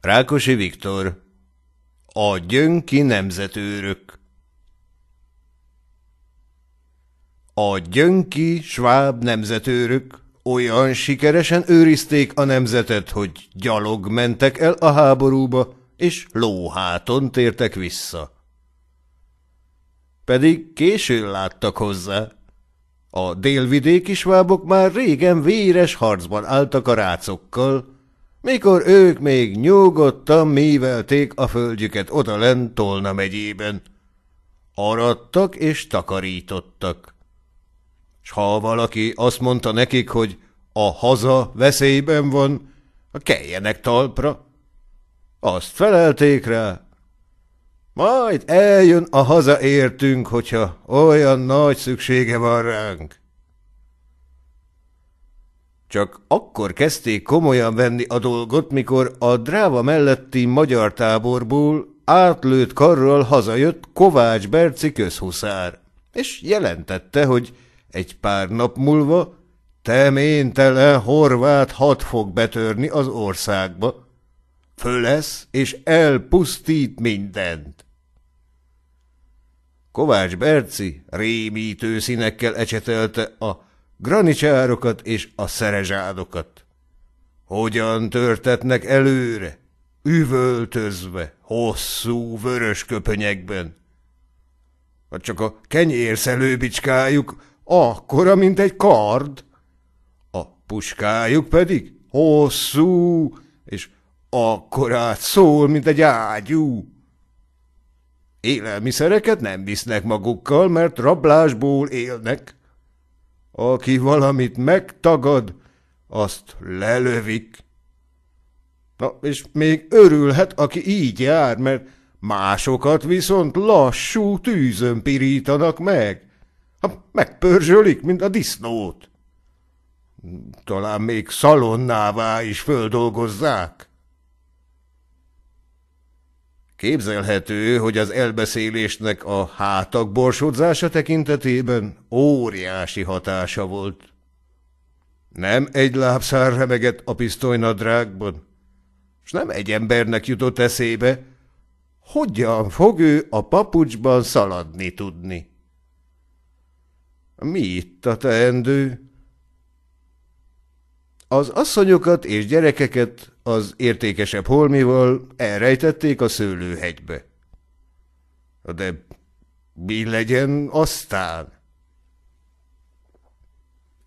Rákosi Viktor, a Gyönki Nemzetőrök. A Gyönki Sváb Nemzetőrök olyan sikeresen őrizték a nemzetet, hogy gyalog mentek el a háborúba, és lóháton tértek vissza. Pedig későn láttak hozzá. A délvidéki svábok már régen véres harcban álltak a rácokkal, mikor ők még nyugodtan mívelték a földjüket odalent Tolna megyében. Arattak és takarítottak. S ha valaki azt mondta nekik, hogy a haza veszélyben van, a keljenek talpra. Azt felelték rá. Majd eljön a haza értünk, hogyha olyan nagy szüksége van ránk. Csak akkor kezdték komolyan venni a dolgot, mikor a dráva melletti magyar táborból átlőtt karral hazajött Kovács Berci közhuszár, és jelentette, hogy egy pár nap múlva teménytelen horvát hat fog betörni az országba. Fölesz és elpusztít mindent. Kovács Berci rémítő színekkel ecsetelte a granicsárokat és a szerezsádokat. Hogyan törtetnek előre, üvöltözve, hosszú vörös köpönyekben. Vagy csak a kenyérszelőbicskájuk akkora, mint egy kard, a puskájuk pedig hosszú, és akkorát szól, mint egy ágyú. Élelmiszereket nem visznek magukkal, mert rablásból élnek. Aki valamit megtagad, azt lelövik. Na, és még örülhet, aki így jár, mert másokat viszont lassú tűzön pirítanak meg. Ha megpörzsölik, mint a disznót. Talán még szalonnává is földolgozzák. Képzelhető, hogy az elbeszélésnek a hátak borsodzása tekintetében óriási hatása volt. Nem egy lábszár remegett a pisztolynadrágban, és nem egy embernek jutott eszébe, hogyan fog ő a papucsban szaladni tudni. Mi itt a teendő? Az asszonyokat és gyerekeket az értékesebb holmival elrejtették a szőlőhegybe. De mi legyen aztán?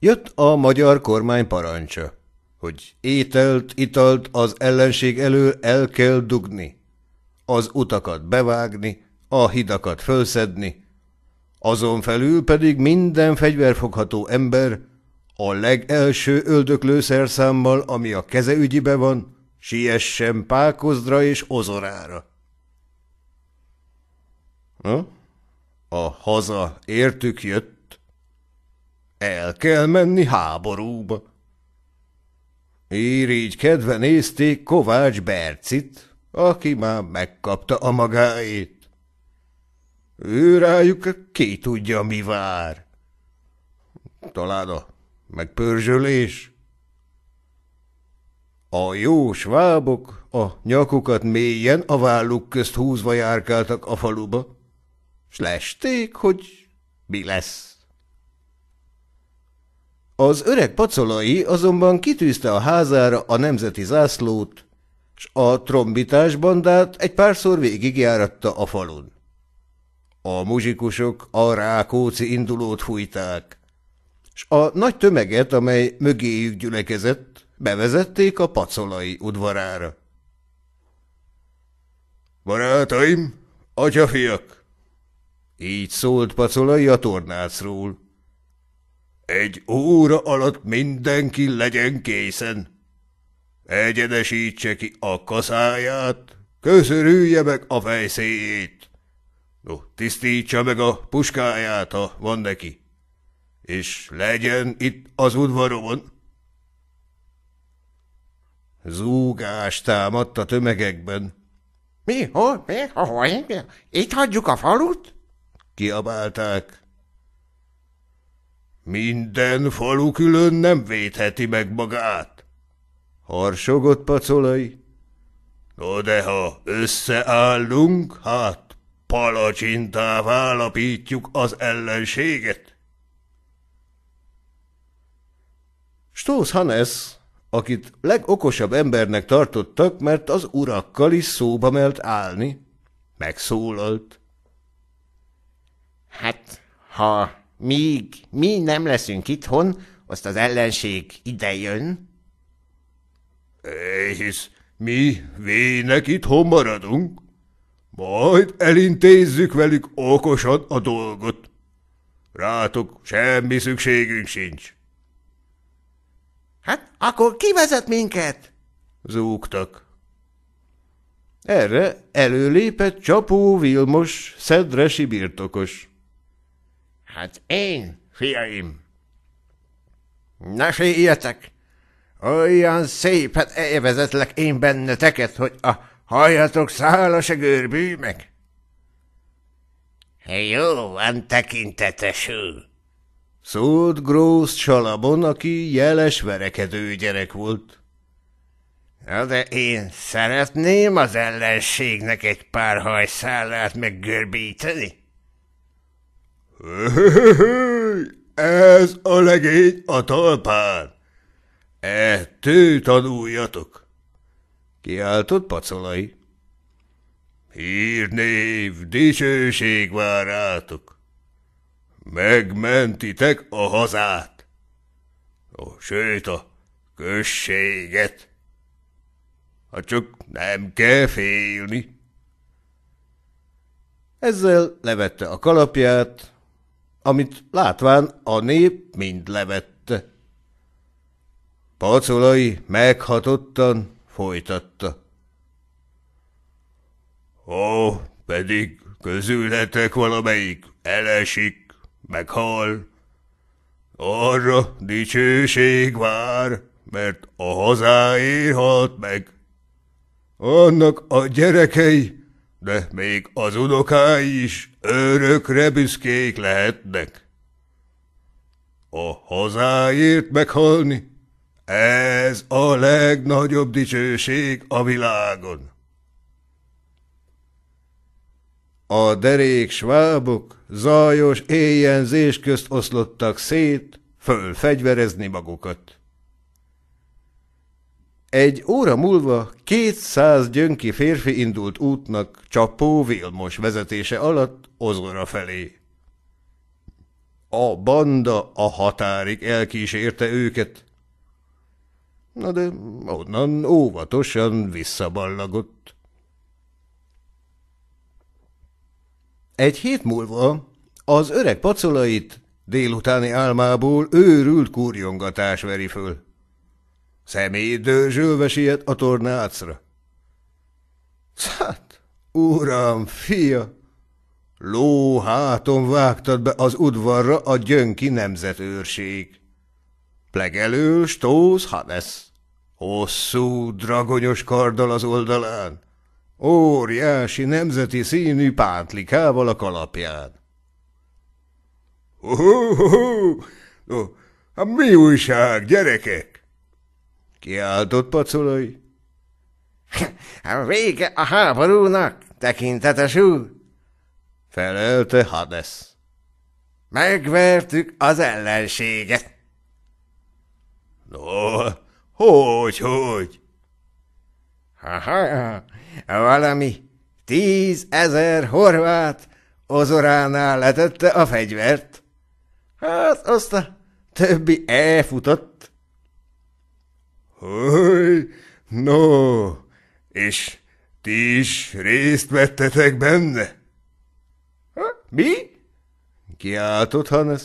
Jött a magyar kormány parancsa, hogy ételt, italt az ellenség elő el kell dugni, az utakat bevágni, a hidakat fölszedni, azon felül pedig minden fegyverfogható ember a legelső öldöklő szerszámmal, ami a keze ügyibe van, siessen Pákozdra és Ozorára. Ha? a haza értük jött. El kell menni háborúba. Így kedve nézték Kovács Bercit, aki már megkapta a magáét. Ő rájuk ki tudja, mi vár. Talán a meg pörzsölés. A jó svábok a nyakukat mélyen a válluk közt húzva járkáltak a faluba, s lesték, hogy mi lesz. Az öreg pacolai azonban kitűzte a házára a nemzeti zászlót, s a trombitás bandát egy párszor végigjáratta a falun. A muzsikusok a rákóci indulót fújták és a nagy tömeget, amely mögéjük gyülekezett, bevezették a pacolai udvarára. Barátaim, atyafiak! Így szólt pacolai a tornácról. Egy óra alatt mindenki legyen készen. Egyenesítse ki a kaszáját, köszörülje meg a fejszéjét. No, tisztítsa meg a puskáját, ha van neki és legyen itt az udvaromon. Zúgás támadt a tömegekben. – Mi, hol, mi, hol, mi, itt hagyjuk a falut? – kiabálták. – Minden falu külön nem védheti meg magát – harsogott pacolai. – No de ha összeállunk, hát palacsintává válapítjuk az ellenséget – Stósz Hannes, akit legokosabb embernek tartottak, mert az urakkal is szóba melt állni, megszólalt. Hát, ha még mi nem leszünk itthon, azt az ellenség idejön. Éhisz, mi vének itthon maradunk, majd elintézzük velük okosan a dolgot. Rátok semmi szükségünk sincs. Hát akkor kivezet minket? Zúgtak. Erre előlépett Csapó Vilmos, szedresi birtokos. Hát én, fiaim! Ne féljetek! Olyan szépet hát elvezetlek én benneteket, hogy a hajatok szállas a görbű meg. Jó van tekintetesül, Szólt Grósz Csalabon, aki jeles verekedő gyerek volt. Na de én szeretném az ellenségnek egy pár hajszállát meggörbíteni. Ez a legény a talpán. Ettől tanuljatok. Kiáltott pacolai. Hírnév, dicsőség vár rátok. Megmentitek a hazát, a, sőt a községet. Ha csak nem kell félni. Ezzel levette a kalapját, amit látván a nép mind levette. Pacolai meghatottan folytatta. Ó, pedig közületek valamelyik elesik, meghal. Arra dicsőség vár, mert a hazáért halt meg. Annak a gyerekei, de még az unokái is örökre büszkék lehetnek. A hazáért meghalni, ez a legnagyobb dicsőség a világon. A derék svábok zajos éjjelzés közt oszlottak szét, fölfegyverezni magukat. Egy óra múlva 200 gyönki férfi indult útnak Csapó Vilmos vezetése alatt Ozora felé. A banda a határig elkísérte őket. Na de onnan óvatosan visszaballagott. Egy hét múlva az öreg pacolait délutáni álmából őrült kurjongatás veri föl. Személy dőzsölve siet a tornácra. Hát, uram, fia, ló háton vágtad be az udvarra a gyönki nemzetőrség. Plegelő stóz hanesz, hosszú, dragonyos karddal az oldalán. Óriási nemzeti színű pántlikával a kalapján. Hú, hú, hú. No, mi újság, gyerekek? Kiáltott pacolai. A vége a háborúnak, tekintetes úr! Felelte Hades. Megvertük az ellenséget. No, hogy, hogy? Ha, ha, valami tízezer horvát Ozoránál letette a fegyvert. Hát azt a többi elfutott. Hogy, no, és ti is részt vettetek benne? Ha, mi? Kiáltott Hannes.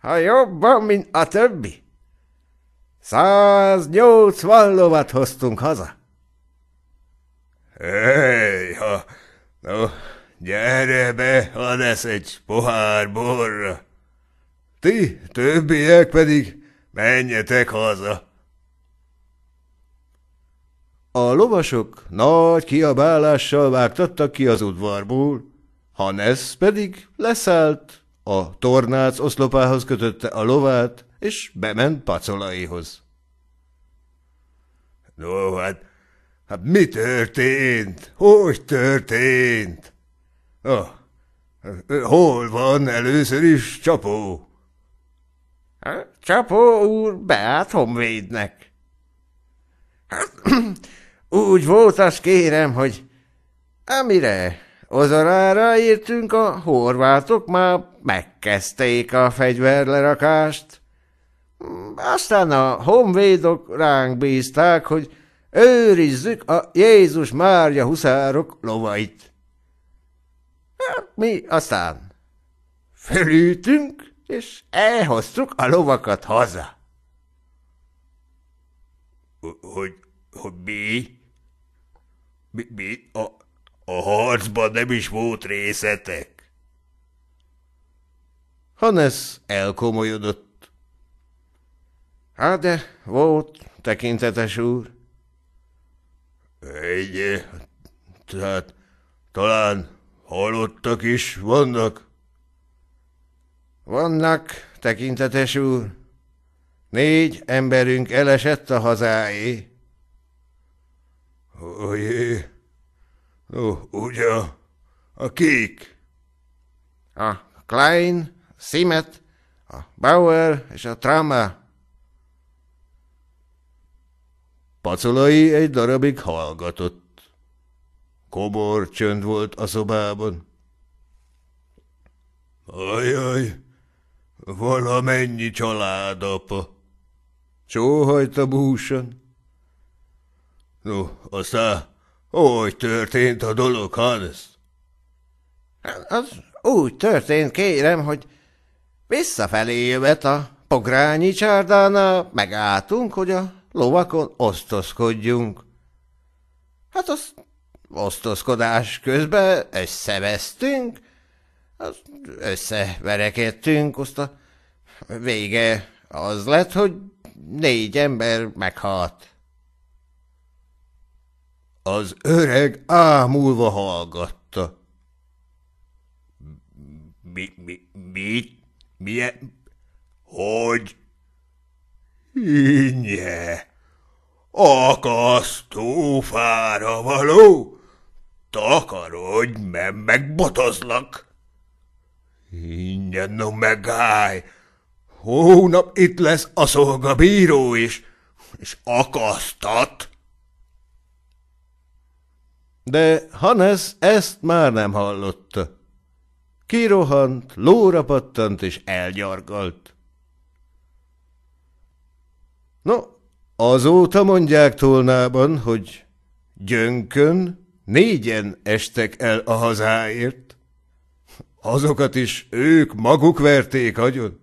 Ha jobban, mint a többi. 180 lovat hoztunk haza. Hely, ha... No, gyere be, ad esz egy pohár borra. Ti, többiek pedig menjetek haza. A lovasok nagy kiabálással vágtattak ki az udvarból, Hannes pedig leszállt, a tornác oszlopához kötötte a lovát, és bement pacolaihoz. No, hát Hát mi történt? Hogy történt? Oh, hol van először is Csapó? Hát, Csapó úr beállt honvédnek. Hát, úgy volt, azt kérem, hogy amire ozarára értünk, a horvátok már megkezdték a fegyverlerakást. Aztán a honvédok ránk bízták, hogy Őrizzük a Jézus Márja huszárok lovait. Hát mi aztán? Fölültünk, és elhoztuk a lovakat haza. Hogy, hogy mi? Mi, mi a, a harcban nem is volt részetek? Hannes elkomolyodott. Hát de volt, tekintetes úr. Egy, eh, tehát talán halottak is vannak? Vannak, tekintetes úr. Négy emberünk elesett a hazáé. Ojé, eh, no, ugye, a kék. A Klein, Simet, a Bauer és a Trama. Pacolai egy darabig hallgatott. Kobor csönd volt a szobában. Ajaj, valamennyi családapa. Sóhajta búsan. No, aztán, hogy történt a dolog, Hannes? Hát, az úgy történt, kérem, hogy visszafelé jövet a pogrányi csárdánál megálltunk, hogy a lovakon osztozkodjunk. Hát az osztozkodás közben összevesztünk, az összeverekedtünk, azt a vége az lett, hogy négy ember meghalt. Az öreg ámulva hallgatta. Mi, mi, Mi? Milyen? Hogy? Hinnye! Akasztó fára való! Takarodj, mert megbotozlak! Ingyen no megállj! Hónap itt lesz a szolgabíró is, és akasztat! De Hannes ezt már nem hallotta. Kirohant, lóra pattant és elgyargalt. No, Azóta mondják Tolnában, hogy gyönkön négyen estek el a hazáért. Azokat is ők maguk verték agyon.